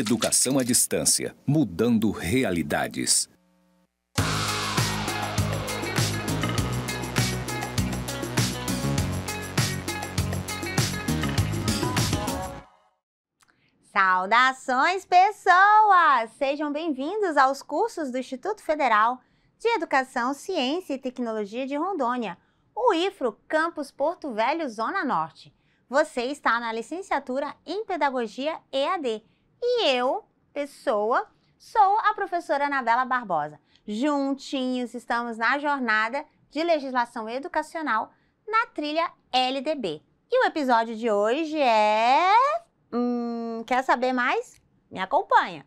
Educação à distância, mudando realidades. Saudações, pessoas! Sejam bem-vindos aos cursos do Instituto Federal de Educação, Ciência e Tecnologia de Rondônia, o IFRO Campus Porto Velho, Zona Norte. Você está na licenciatura em Pedagogia EAD, e eu, pessoa, sou a professora Anabela Barbosa. Juntinhos estamos na jornada de legislação educacional na trilha LDB. E o episódio de hoje é. Hum, quer saber mais? Me acompanha!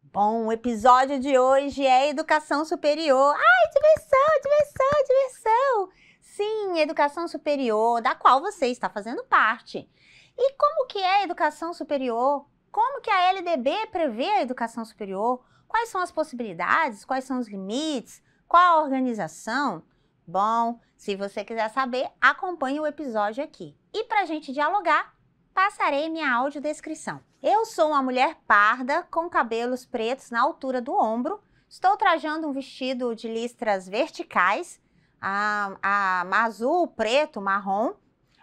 Bom, o episódio de hoje é Educação Superior. Ai, diversão, diversão, diversão! Sim, Educação Superior, da qual você está fazendo parte. E como que é a educação superior? Como que a LDB prevê a educação superior? Quais são as possibilidades? Quais são os limites? Qual a organização? Bom, se você quiser saber, acompanhe o episódio aqui. E para a gente dialogar, passarei minha audiodescrição. Eu sou uma mulher parda com cabelos pretos na altura do ombro. Estou trajando um vestido de listras verticais, a, ah, a ah, azul, preto, marrom,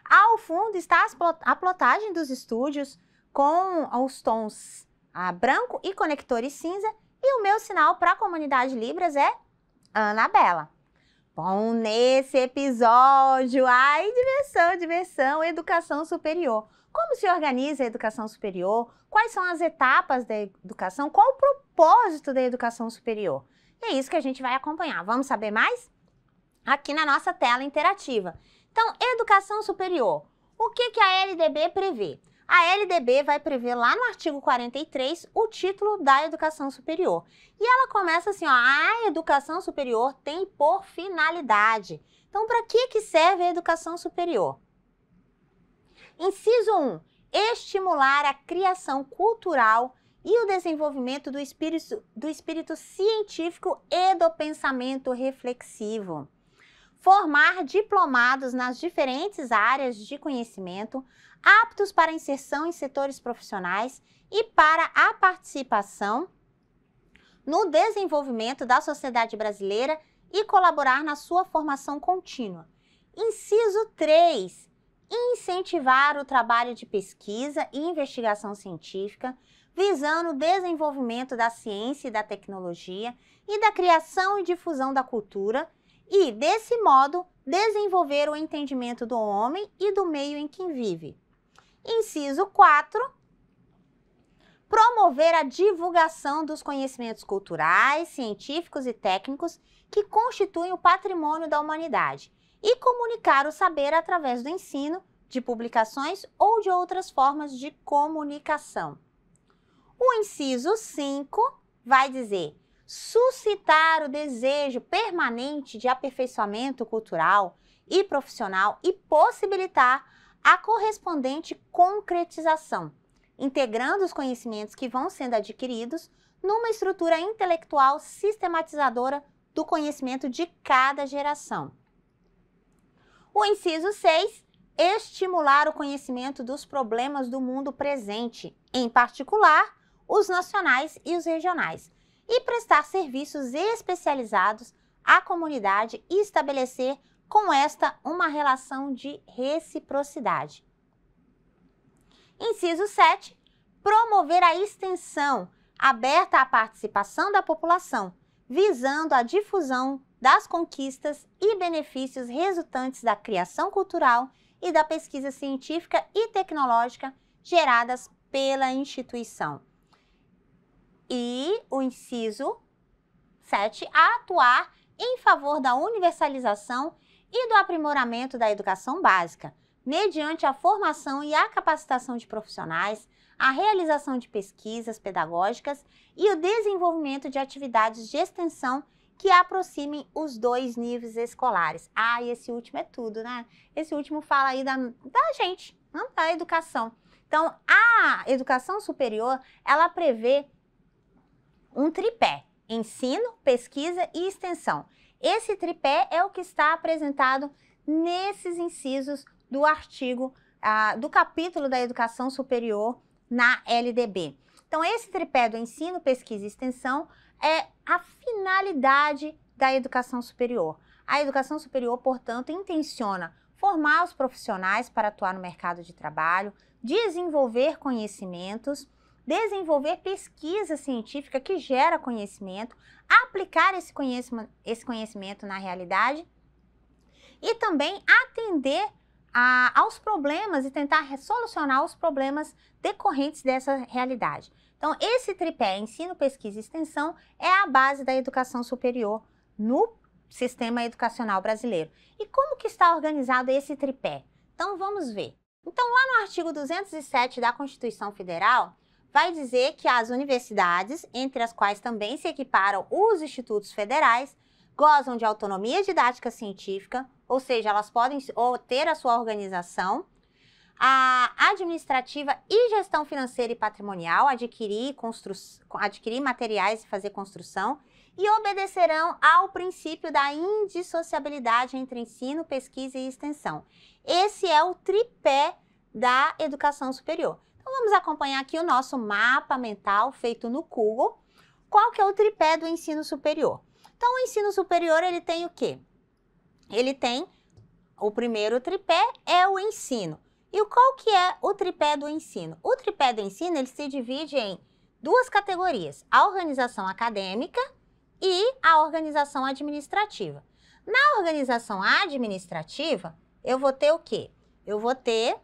ao fundo está a plotagem dos estúdios com os tons ah, branco e conectores cinza. E o meu sinal para a comunidade Libras é Anabela. Bom, nesse episódio, ai, diversão, diversão, educação superior. Como se organiza a educação superior? Quais são as etapas da educação? Qual o propósito da educação superior? E é isso que a gente vai acompanhar. Vamos saber mais? Aqui na nossa tela interativa. Então, educação superior. O que, que a LDB prevê? A LDB vai prever lá no artigo 43 o título da educação superior. E ela começa assim, ó, a educação superior tem por finalidade. Então, para que, que serve a educação superior? Inciso 1. Estimular a criação cultural e o desenvolvimento do espírito, do espírito científico e do pensamento reflexivo formar diplomados nas diferentes áreas de conhecimento aptos para inserção em setores profissionais e para a participação no desenvolvimento da sociedade brasileira e colaborar na sua formação contínua. Inciso 3. Incentivar o trabalho de pesquisa e investigação científica visando o desenvolvimento da ciência e da tecnologia e da criação e difusão da cultura e, desse modo, desenvolver o entendimento do homem e do meio em que vive. Inciso 4. Promover a divulgação dos conhecimentos culturais, científicos e técnicos que constituem o patrimônio da humanidade e comunicar o saber através do ensino, de publicações ou de outras formas de comunicação. O inciso 5 vai dizer suscitar o desejo permanente de aperfeiçoamento cultural e profissional e possibilitar a correspondente concretização, integrando os conhecimentos que vão sendo adquiridos numa estrutura intelectual sistematizadora do conhecimento de cada geração. O inciso 6, estimular o conhecimento dos problemas do mundo presente, em particular os nacionais e os regionais e prestar serviços especializados à comunidade e estabelecer com esta uma relação de reciprocidade. Inciso 7. Promover a extensão aberta à participação da população, visando a difusão das conquistas e benefícios resultantes da criação cultural e da pesquisa científica e tecnológica geradas pela instituição e o inciso 7, a atuar em favor da universalização e do aprimoramento da educação básica, mediante a formação e a capacitação de profissionais, a realização de pesquisas pedagógicas e o desenvolvimento de atividades de extensão que aproximem os dois níveis escolares. Ah, e esse último é tudo, né? Esse último fala aí da, da gente, não da educação. Então, a educação superior, ela prevê um tripé: ensino, pesquisa e extensão. Esse tripé é o que está apresentado nesses incisos do artigo, ah, do capítulo da educação superior na LDB. Então, esse tripé do ensino, pesquisa e extensão é a finalidade da educação superior. A educação superior, portanto, intenciona formar os profissionais para atuar no mercado de trabalho, desenvolver conhecimentos desenvolver pesquisa científica que gera conhecimento, aplicar esse conhecimento, esse conhecimento na realidade e também atender a, aos problemas e tentar solucionar os problemas decorrentes dessa realidade. Então, esse tripé, ensino, pesquisa e extensão, é a base da educação superior no sistema educacional brasileiro. E como que está organizado esse tripé? Então, vamos ver. Então, lá no artigo 207 da Constituição Federal, vai dizer que as universidades, entre as quais também se equiparam os institutos federais, gozam de autonomia didática científica, ou seja, elas podem ter a sua organização, a administrativa e gestão financeira e patrimonial, adquirir, constru... adquirir materiais e fazer construção, e obedecerão ao princípio da indissociabilidade entre ensino, pesquisa e extensão. Esse é o tripé da educação superior. Então, vamos acompanhar aqui o nosso mapa mental feito no Google. Qual que é o tripé do ensino superior? Então, o ensino superior, ele tem o quê? Ele tem, o primeiro tripé é o ensino. E qual que é o tripé do ensino? O tripé do ensino, ele se divide em duas categorias, a organização acadêmica e a organização administrativa. Na organização administrativa, eu vou ter o quê? Eu vou ter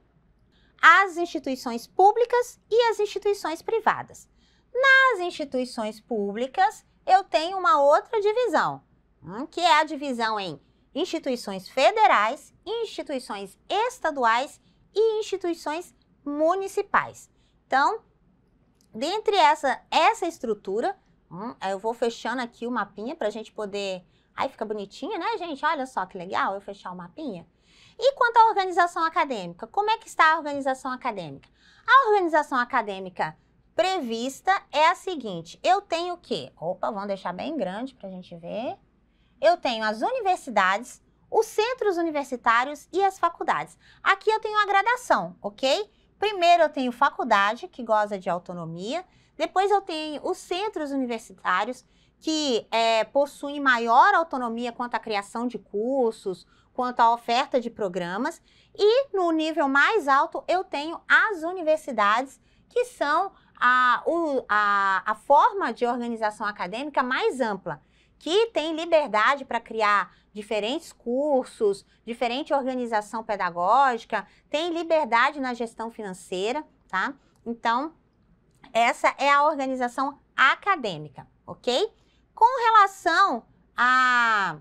as instituições públicas e as instituições privadas. Nas instituições públicas, eu tenho uma outra divisão, hum, que é a divisão em instituições federais, instituições estaduais e instituições municipais. Então, dentre essa, essa estrutura, hum, eu vou fechando aqui o mapinha para a gente poder... Aí fica bonitinho, né, gente? Olha só que legal eu fechar o mapinha. E quanto à organização acadêmica? Como é que está a organização acadêmica? A organização acadêmica prevista é a seguinte: eu tenho o quê? Opa, vamos deixar bem grande para a gente ver. Eu tenho as universidades, os centros universitários e as faculdades. Aqui eu tenho a gradação, ok? Primeiro eu tenho faculdade, que goza de autonomia. Depois eu tenho os centros universitários, que é, possuem maior autonomia quanto à criação de cursos, quanto à oferta de programas. E no nível mais alto, eu tenho as universidades, que são a, o, a, a forma de organização acadêmica mais ampla, que tem liberdade para criar diferentes cursos, diferente organização pedagógica, tem liberdade na gestão financeira, tá? Então, essa é a organização acadêmica, ok? Com relação a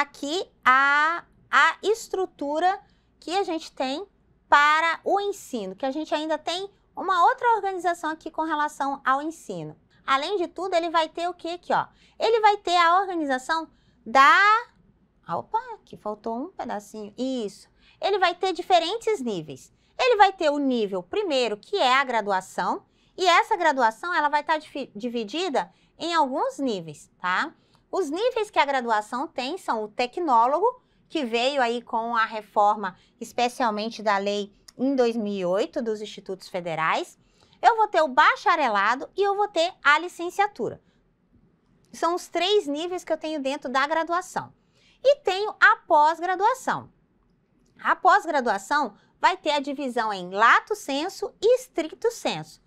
aqui a, a estrutura que a gente tem para o ensino, que a gente ainda tem uma outra organização aqui com relação ao ensino. Além de tudo, ele vai ter o que aqui, ó? Ele vai ter a organização da... Opa, aqui faltou um pedacinho. Isso. Ele vai ter diferentes níveis. Ele vai ter o nível primeiro, que é a graduação, e essa graduação ela vai estar tá dividida em alguns níveis, tá? Os níveis que a graduação tem são o tecnólogo, que veio aí com a reforma, especialmente da lei em 2008 dos institutos federais. Eu vou ter o bacharelado e eu vou ter a licenciatura. São os três níveis que eu tenho dentro da graduação. E tenho a pós-graduação. A pós-graduação vai ter a divisão em lato senso e estricto senso.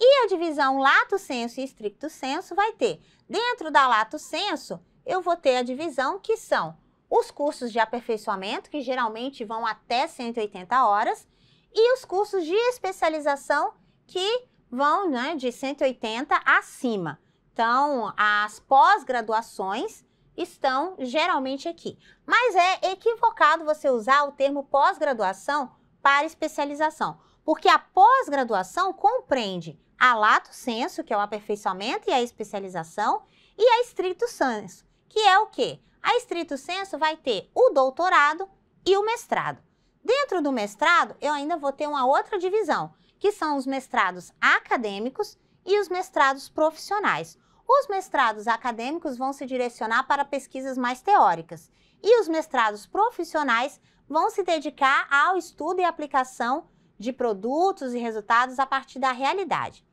E a divisão lato senso e estricto senso vai ter Dentro da Lato Senso, eu vou ter a divisão que são os cursos de aperfeiçoamento, que geralmente vão até 180 horas, e os cursos de especialização, que vão né, de 180 acima. Então, as pós-graduações estão geralmente aqui. Mas é equivocado você usar o termo pós-graduação para especialização, porque a pós-graduação compreende a lato senso, que é o aperfeiçoamento e a especialização, e a estrito senso, que é o quê? A estrito senso vai ter o doutorado e o mestrado. Dentro do mestrado, eu ainda vou ter uma outra divisão, que são os mestrados acadêmicos e os mestrados profissionais. Os mestrados acadêmicos vão se direcionar para pesquisas mais teóricas e os mestrados profissionais vão se dedicar ao estudo e aplicação de produtos e resultados a partir da realidade.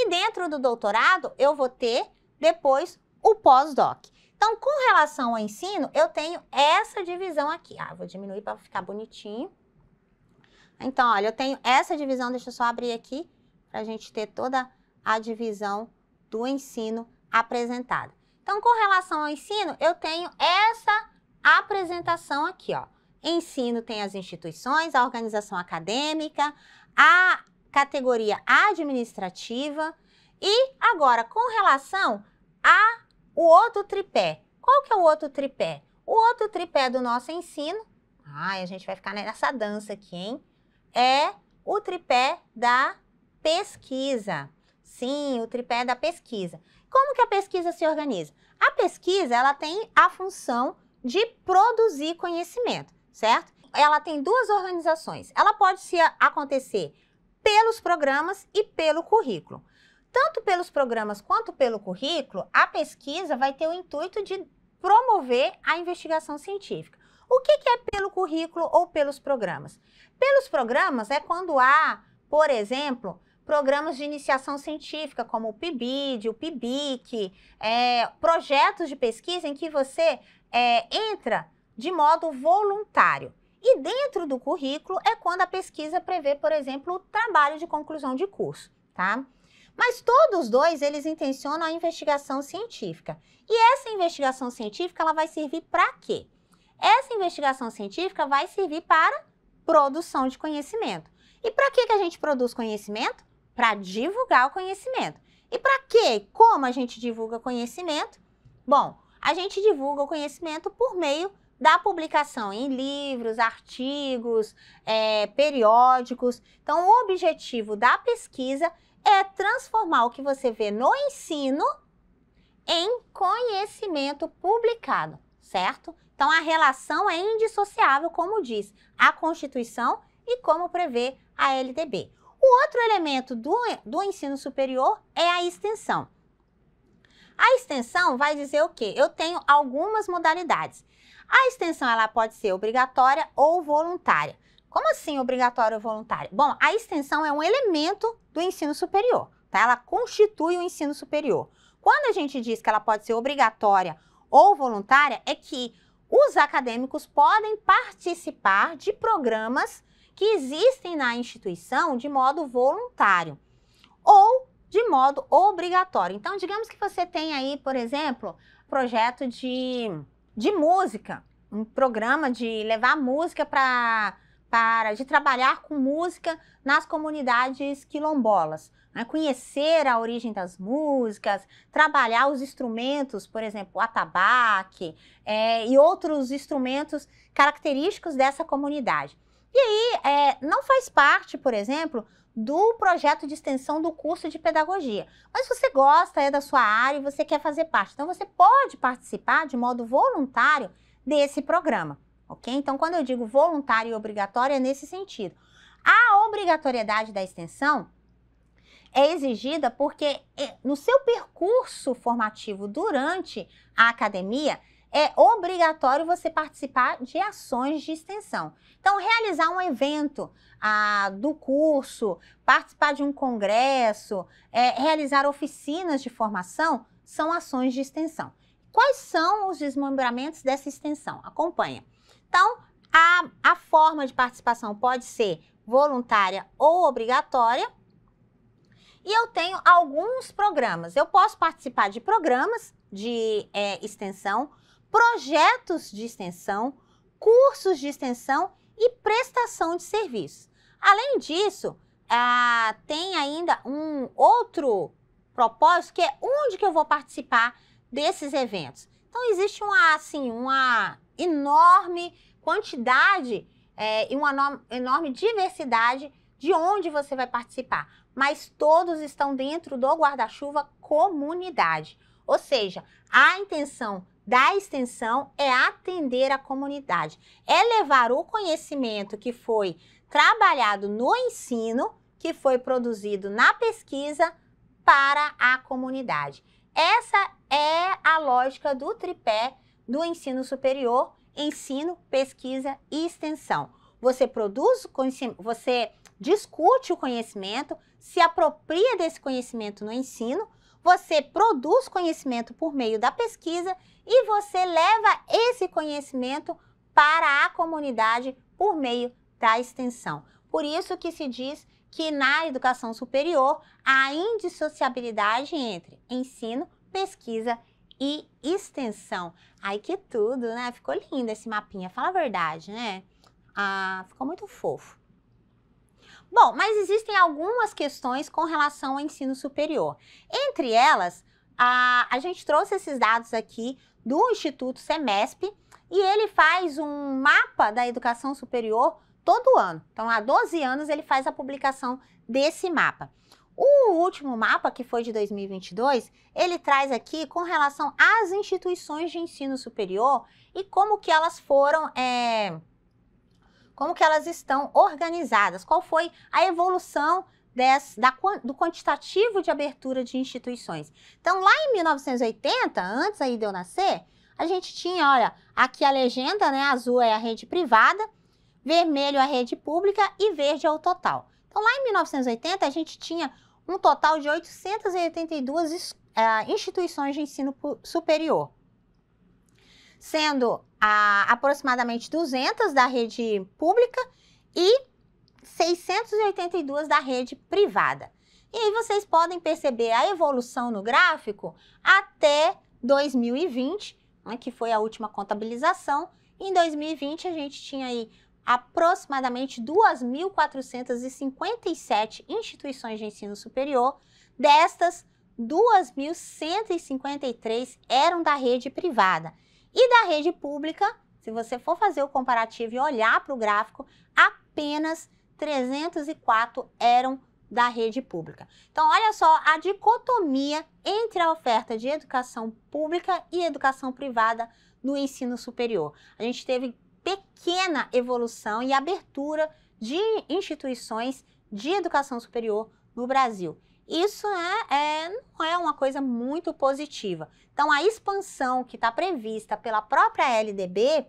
E dentro do doutorado, eu vou ter depois o pós-doc. Então, com relação ao ensino, eu tenho essa divisão aqui. Ah, vou diminuir para ficar bonitinho. Então, olha, eu tenho essa divisão, deixa eu só abrir aqui, para a gente ter toda a divisão do ensino apresentada. Então, com relação ao ensino, eu tenho essa apresentação aqui, ó. Ensino tem as instituições, a organização acadêmica, a categoria administrativa. E agora, com relação a o outro tripé. Qual que é o outro tripé? O outro tripé do nosso ensino, ai, a gente vai ficar nessa dança aqui, hein? É o tripé da pesquisa. Sim, o tripé da pesquisa. Como que a pesquisa se organiza? A pesquisa, ela tem a função de produzir conhecimento, certo? Ela tem duas organizações. Ela pode se acontecer pelos programas e pelo currículo. Tanto pelos programas quanto pelo currículo, a pesquisa vai ter o intuito de promover a investigação científica. O que, que é pelo currículo ou pelos programas? Pelos programas é quando há, por exemplo, programas de iniciação científica, como o PIBID, o PIBIC, é, projetos de pesquisa em que você é, entra de modo voluntário. E dentro do currículo é quando a pesquisa prevê, por exemplo, o trabalho de conclusão de curso, tá? Mas todos dois eles intencionam a investigação científica. E essa investigação científica ela vai servir para quê? Essa investigação científica vai servir para produção de conhecimento. E para que, que a gente produz conhecimento? Para divulgar o conhecimento. E para que? Como a gente divulga conhecimento? Bom, a gente divulga o conhecimento por meio da publicação em livros, artigos, é, periódicos. Então, o objetivo da pesquisa é transformar o que você vê no ensino em conhecimento publicado, certo? Então, a relação é indissociável, como diz a Constituição e como prevê a LDB. O outro elemento do, do ensino superior é a extensão. A extensão vai dizer o quê? Eu tenho algumas modalidades. A extensão ela pode ser obrigatória ou voluntária. Como assim obrigatória ou voluntária? Bom, a extensão é um elemento do ensino superior, tá? Ela constitui o ensino superior. Quando a gente diz que ela pode ser obrigatória ou voluntária, é que os acadêmicos podem participar de programas que existem na instituição de modo voluntário ou de modo obrigatório. Então, digamos que você tem aí, por exemplo, projeto de de música, um programa de levar música para para de trabalhar com música nas comunidades quilombolas, né? conhecer a origem das músicas, trabalhar os instrumentos, por exemplo, o atabaque é, e outros instrumentos característicos dessa comunidade. E aí, é, não faz parte, por exemplo, do projeto de extensão do curso de pedagogia. Mas você gosta, é da sua área e você quer fazer parte. Então, você pode participar de modo voluntário desse programa, ok? Então, quando eu digo voluntário e obrigatório, é nesse sentido. A obrigatoriedade da extensão é exigida porque é, no seu percurso formativo durante a academia, é obrigatório você participar de ações de extensão. Então, realizar um evento ah, do curso, participar de um congresso, é, realizar oficinas de formação, são ações de extensão. Quais são os desmembramentos dessa extensão? Acompanha. Então, a, a forma de participação pode ser voluntária ou obrigatória. E eu tenho alguns programas. Eu posso participar de programas de é, extensão, projetos de extensão, cursos de extensão e prestação de serviços. Além disso, ah, tem ainda um outro propósito que é onde que eu vou participar desses eventos. Então existe uma assim uma enorme quantidade é, e uma no, enorme diversidade de onde você vai participar, mas todos estão dentro do guarda-chuva comunidade. Ou seja, a intenção da extensão é atender a comunidade, é levar o conhecimento que foi trabalhado no ensino, que foi produzido na pesquisa, para a comunidade. Essa é a lógica do tripé do ensino superior, ensino, pesquisa e extensão. Você produz conhecimento, você discute o conhecimento, se apropria desse conhecimento no ensino, você produz conhecimento por meio da pesquisa e você leva esse conhecimento para a comunidade por meio da extensão. Por isso que se diz que na educação superior há indissociabilidade entre ensino, pesquisa e extensão. Ai que tudo, né? Ficou lindo esse mapinha, fala a verdade, né? Ah, ficou muito fofo. Bom, mas existem algumas questões com relação ao ensino superior. Entre elas, a, a gente trouxe esses dados aqui do Instituto SEMESP e ele faz um mapa da educação superior todo ano. Então, há 12 anos ele faz a publicação desse mapa. O último mapa, que foi de 2022, ele traz aqui com relação às instituições de ensino superior e como que elas foram, é, como que elas estão organizadas, qual foi a evolução des, da, do quantitativo de abertura de instituições. Então, lá em 1980, antes aí de eu nascer, a gente tinha, olha, aqui a legenda, né? Azul é a rede privada, vermelho é a rede pública e verde é o total. Então, lá em 1980, a gente tinha um total de 882 uh, é, instituições de ensino superior, sendo uh, aproximadamente 200 da rede pública e 682 da rede privada. E aí vocês podem perceber a evolução no gráfico até 2020, né, que foi a última contabilização. Em 2020 a gente tinha aí aproximadamente 2.457 instituições de ensino superior, destas 2.153 eram da rede privada. E da rede pública, se você for fazer o comparativo e olhar para o gráfico, apenas 304 eram da rede pública. Então, olha só a dicotomia entre a oferta de educação pública e educação privada no ensino superior. A gente teve pequena evolução e abertura de instituições de educação superior no Brasil. Isso é, é, não é uma coisa muito positiva. Então, a expansão que está prevista pela própria LDB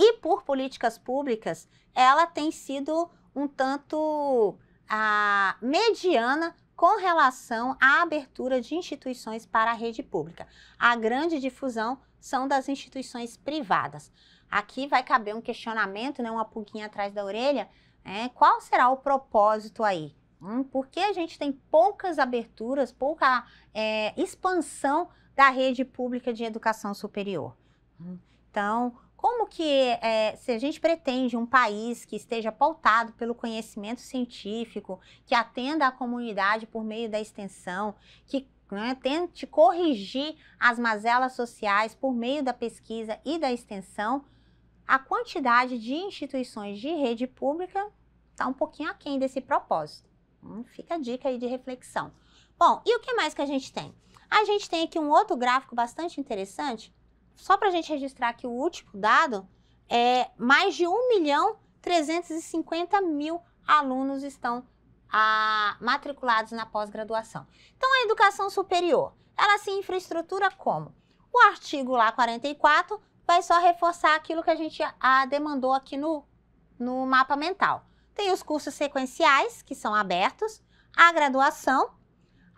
e por políticas públicas, ela tem sido um tanto a, ah, mediana com relação à abertura de instituições para a rede pública. A grande difusão são das instituições privadas. Aqui vai caber um questionamento, né, uma pulguinha atrás da orelha, né, qual será o propósito aí? Hum, por que a gente tem poucas aberturas, pouca é, expansão da rede pública de educação superior? Hum, então, como que, é, se a gente pretende um país que esteja pautado pelo conhecimento científico, que atenda a comunidade por meio da extensão, que né, tente corrigir as mazelas sociais por meio da pesquisa e da extensão, a quantidade de instituições de rede pública está um pouquinho aquém desse propósito. Hum, fica a dica aí de reflexão. Bom, e o que mais que a gente tem? A gente tem aqui um outro gráfico bastante interessante, só para a gente registrar aqui o último dado, é, mais de 1 milhão 350 mil alunos estão a, ah, matriculados na pós-graduação. Então, a educação superior, ela se infraestrutura como? O artigo lá 44 vai só reforçar aquilo que a gente a, ah, demandou aqui no, no mapa mental. Tem os cursos sequenciais, que são abertos, a graduação,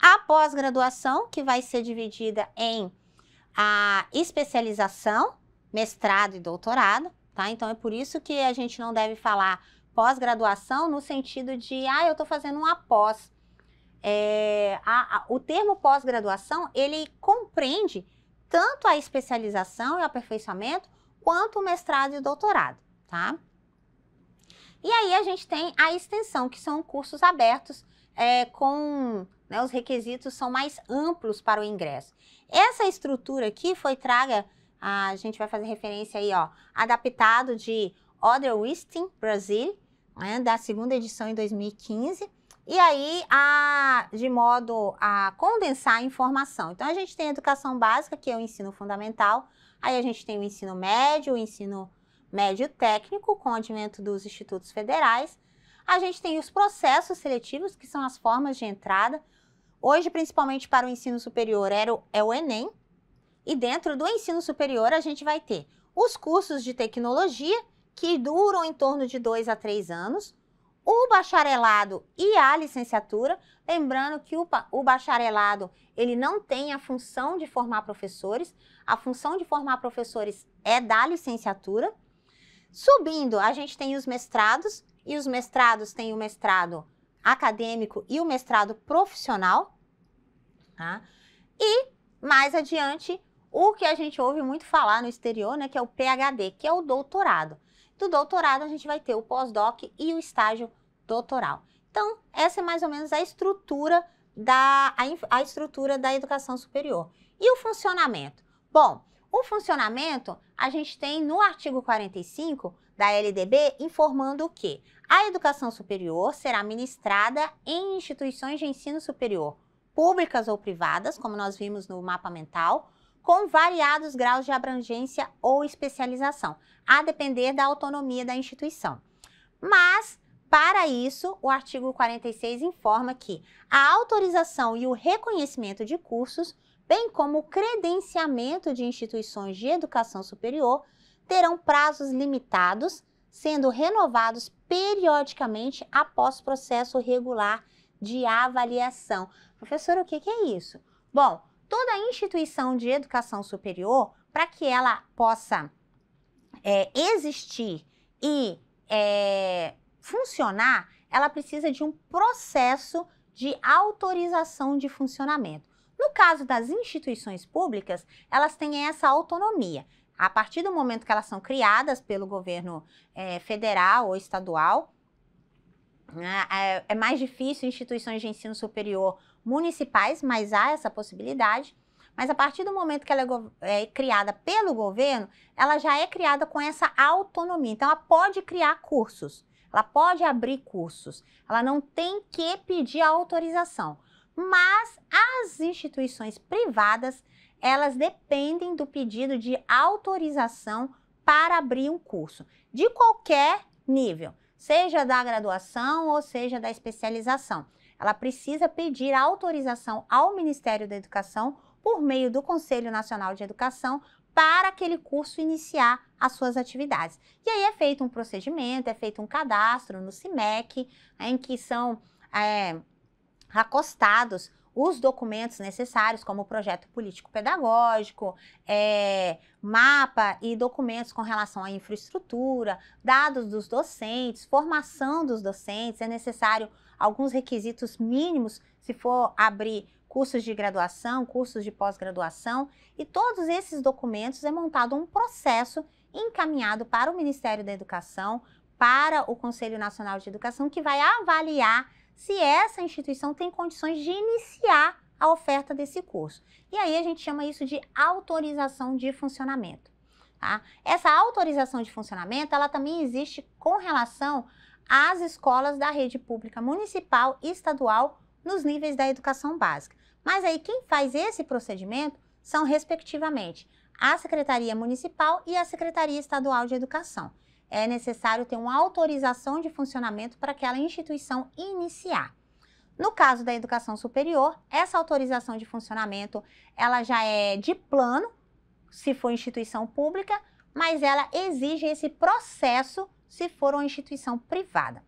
a pós-graduação, que vai ser dividida em a especialização, mestrado e doutorado, tá? Então é por isso que a gente não deve falar pós-graduação no sentido de, ah, eu estou fazendo um após. É, a, a, o termo pós-graduação, ele compreende tanto a especialização e o aperfeiçoamento, quanto o mestrado e o doutorado, tá? E aí a gente tem a extensão, que são cursos abertos é, com... Né, os requisitos são mais amplos para o ingresso. Essa estrutura aqui foi traga, a gente vai fazer referência aí, ó, adaptado de Other Wisting Brasil, né, da segunda edição em 2015. E aí, a, de modo a condensar a informação. Então, a gente tem a educação básica, que é o ensino fundamental. Aí, a gente tem o ensino médio, o ensino médio técnico, com o advento dos institutos federais. A gente tem os processos seletivos, que são as formas de entrada, Hoje, principalmente para o ensino superior, era o, é o Enem. E dentro do ensino superior, a gente vai ter os cursos de tecnologia, que duram em torno de dois a três anos, o bacharelado e a licenciatura, lembrando que o, o, bacharelado ele não tem a função de formar professores, a função de formar professores é da licenciatura. Subindo, a gente tem os mestrados, e os mestrados têm o mestrado acadêmico e o mestrado profissional. Tá? E mais adiante, o que a gente ouve muito falar no exterior, né, que é o PhD, que é o doutorado. Do doutorado a gente vai ter o pós-doc e o estágio doutoral. Então, essa é mais ou menos a estrutura da, a, a estrutura da educação superior. E o funcionamento? Bom, o funcionamento a gente tem no artigo 45 da LDB, informando que a educação superior será ministrada em instituições de ensino superior, públicas ou privadas, como nós vimos no mapa mental, com variados graus de abrangência ou especialização, a depender da autonomia da instituição. Mas, para isso, o artigo 46 informa que a autorização e o reconhecimento de cursos, bem como o credenciamento de instituições de educação superior, terão prazos limitados, sendo renovados periodicamente após processo regular de avaliação. Professora, o que, que é isso? Bom, toda instituição de educação superior, para que ela possa é, existir e é, funcionar, ela precisa de um processo de autorização de funcionamento. No caso das instituições públicas, elas têm essa autonomia a partir do momento que elas são criadas pelo governo é, federal ou estadual, né, é, é mais difícil instituições de ensino superior municipais, mas há essa possibilidade. Mas a partir do momento que ela é, é, criada pelo governo, ela já é criada com essa autonomia. Então, ela pode criar cursos, ela pode abrir cursos, ela não tem que pedir autorização. Mas as instituições privadas elas dependem do pedido de autorização para abrir um curso, de qualquer nível, seja da graduação ou seja da especialização. Ela precisa pedir autorização ao Ministério da Educação por meio do Conselho Nacional de Educação para aquele curso iniciar as suas atividades. E aí é feito um procedimento, é feito um cadastro no CIMEC, né, em que são é, acostados os documentos necessários, como o projeto político-pedagógico, é, mapa e documentos com relação à infraestrutura, dados dos docentes, formação dos docentes, é necessário alguns requisitos mínimos se for abrir cursos de graduação, cursos de pós-graduação, e todos esses documentos é montado um processo encaminhado para o Ministério da Educação, para o Conselho Nacional de Educação, que vai avaliar se essa instituição tem condições de iniciar a oferta desse curso. E aí a gente chama isso de autorização de funcionamento. Tá? Essa autorização de funcionamento, ela também existe com relação às escolas da rede pública municipal e estadual nos níveis da educação básica. Mas aí quem faz esse procedimento são respectivamente a Secretaria Municipal e a Secretaria Estadual de Educação é necessário ter uma autorização de funcionamento para aquela instituição iniciar. No caso da educação superior, essa autorização de funcionamento, ela já é de plano, se for instituição pública, mas ela exige esse processo se for uma instituição privada.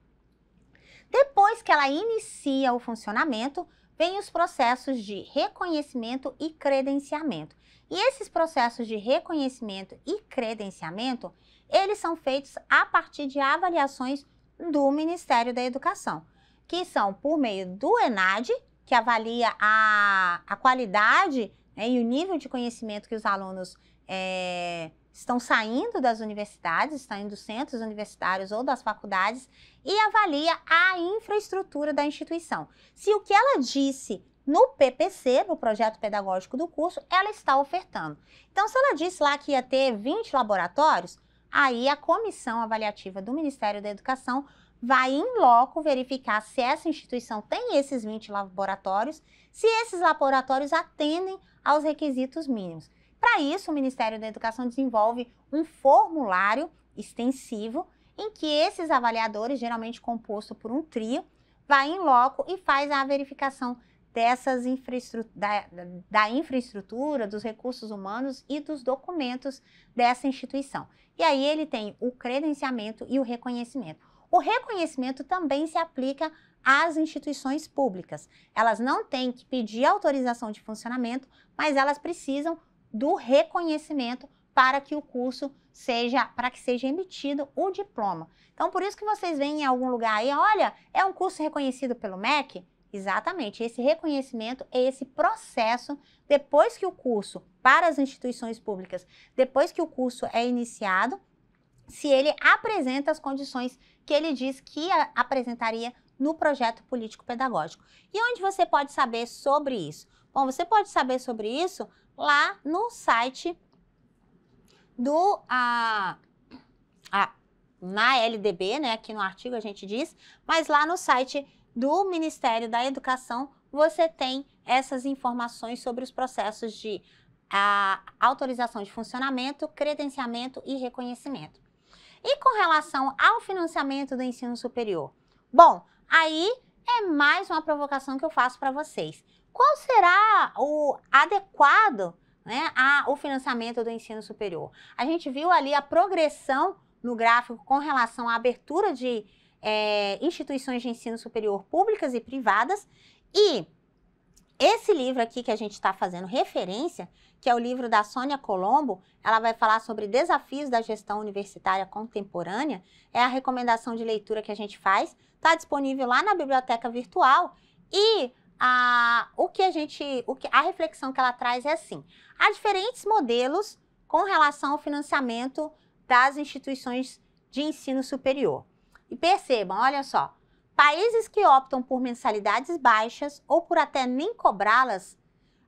Depois que ela inicia o funcionamento, vem os processos de reconhecimento e credenciamento. E esses processos de reconhecimento e credenciamento, eles são feitos a partir de avaliações do Ministério da Educação, que são por meio do ENAD, que avalia a, a qualidade né, e o nível de conhecimento que os alunos é, estão saindo das universidades, estão indo dos centros universitários ou das faculdades, e avalia a infraestrutura da instituição. Se o que ela disse no PPC, no projeto pedagógico do curso, ela está ofertando. Então, se ela disse lá que ia ter 20 laboratórios, aí a comissão avaliativa do Ministério da Educação vai em loco verificar se essa instituição tem esses 20 laboratórios, se esses laboratórios atendem aos requisitos mínimos. Para isso, o Ministério da Educação desenvolve um formulário extensivo em que esses avaliadores, geralmente composto por um trio, vai em loco e faz a verificação dessas infraestrutura, da, da infraestrutura, dos recursos humanos e dos documentos dessa instituição. E aí ele tem o credenciamento e o reconhecimento. O reconhecimento também se aplica às instituições públicas. Elas não têm que pedir autorização de funcionamento, mas elas precisam do reconhecimento para que o curso seja, para que seja emitido o diploma. Então, por isso que vocês veem em algum lugar aí, olha, é um curso reconhecido pelo MEC? Exatamente. Esse reconhecimento é esse processo depois que o curso, para as instituições públicas, depois que o curso é iniciado, se ele apresenta as condições que ele diz que apresentaria no projeto político-pedagógico. E onde você pode saber sobre isso? Bom, você pode saber sobre isso lá no site do ah, ah, na LDB, né? Aqui no artigo a gente diz, mas lá no site do Ministério da Educação, você tem essas informações sobre os processos de a, autorização de funcionamento, credenciamento e reconhecimento. E com relação ao financiamento do ensino superior? Bom, aí é mais uma provocação que eu faço para vocês. Qual será o adequado né, a, o financiamento do ensino superior? A gente viu ali a progressão no gráfico com relação à abertura de é, instituições de ensino superior públicas e privadas. E esse livro aqui que a gente está fazendo referência, que é o livro da Sônia Colombo, ela vai falar sobre desafios da gestão universitária contemporânea, é a recomendação de leitura que a gente faz, está disponível lá na biblioteca virtual e a, o que a gente, o que, a reflexão que ela traz é assim, há diferentes modelos com relação ao financiamento das instituições de ensino superior. E percebam, olha só, países que optam por mensalidades baixas ou por até nem cobrá-las,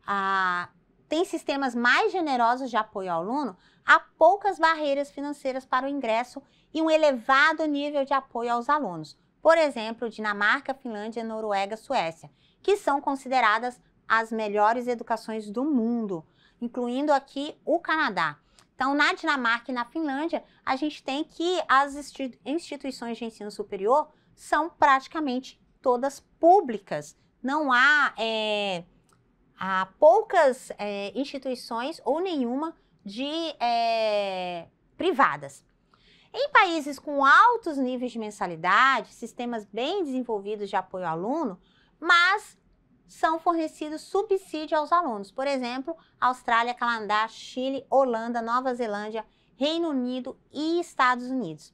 ah, têm sistemas mais generosos de apoio ao aluno, há poucas barreiras financeiras para o ingresso e um elevado nível de apoio aos alunos. Por exemplo, Dinamarca, Finlândia, Noruega, Suécia, que são consideradas as melhores educações do mundo, incluindo aqui o Canadá. Então, na Dinamarca e na Finlândia, a gente tem que as instituições de ensino superior são praticamente todas públicas. Não há, é, há poucas é, instituições ou nenhuma de é, privadas. Em países com altos níveis de mensalidade, sistemas bem desenvolvidos de apoio ao aluno, mas são fornecidos subsídios aos alunos. Por exemplo, Austrália, Canadá, Chile, Holanda, Nova Zelândia, Reino Unido e Estados Unidos.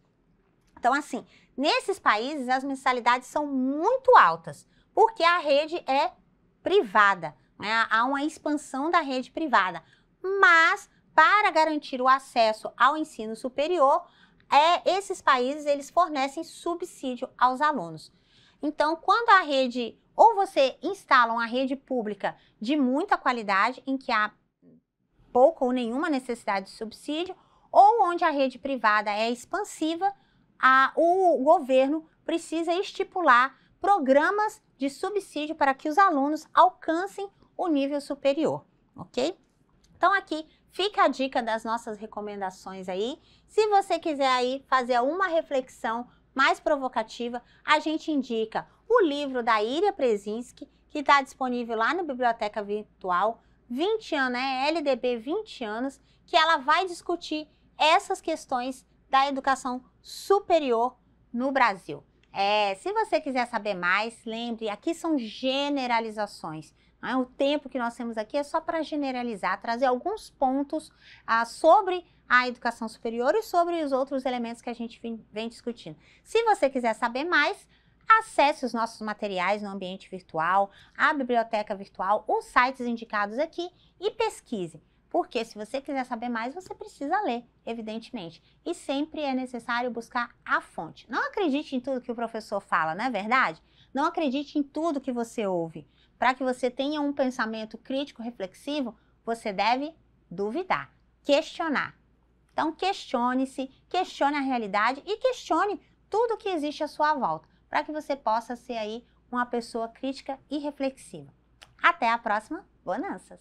Então, assim, nesses países as mensalidades são muito altas, porque a rede é privada, né? há uma expansão da rede privada. Mas, para garantir o acesso ao ensino superior, é, esses países eles fornecem subsídio aos alunos. Então, quando a rede ou você instala uma rede pública de muita qualidade, em que há pouca ou nenhuma necessidade de subsídio, ou onde a rede privada é expansiva, a, o governo precisa estipular programas de subsídio para que os alunos alcancem o nível superior, ok? Então aqui fica a dica das nossas recomendações aí. Se você quiser aí fazer uma reflexão mais provocativa, a gente indica o livro da Iria Prezinski, que está disponível lá na Biblioteca Virtual, 20 anos, é né, LDB 20 anos, que ela vai discutir essas questões da educação superior no Brasil. É, se você quiser saber mais, lembre, aqui são generalizações. É? O tempo que nós temos aqui é só para generalizar, trazer alguns pontos ah, sobre a educação superior e sobre os outros elementos que a gente vem discutindo. Se você quiser saber mais, acesse os nossos materiais no ambiente virtual, a biblioteca virtual, os sites indicados aqui e pesquise. Porque se você quiser saber mais, você precisa ler, evidentemente. E sempre é necessário buscar a fonte. Não acredite em tudo que o professor fala, não é verdade? Não acredite em tudo que você ouve. Para que você tenha um pensamento crítico reflexivo, você deve duvidar, questionar. Então, questione-se, questione a realidade e questione tudo que existe à sua volta, para que você possa ser aí uma pessoa crítica e reflexiva. Até a próxima, bonanças!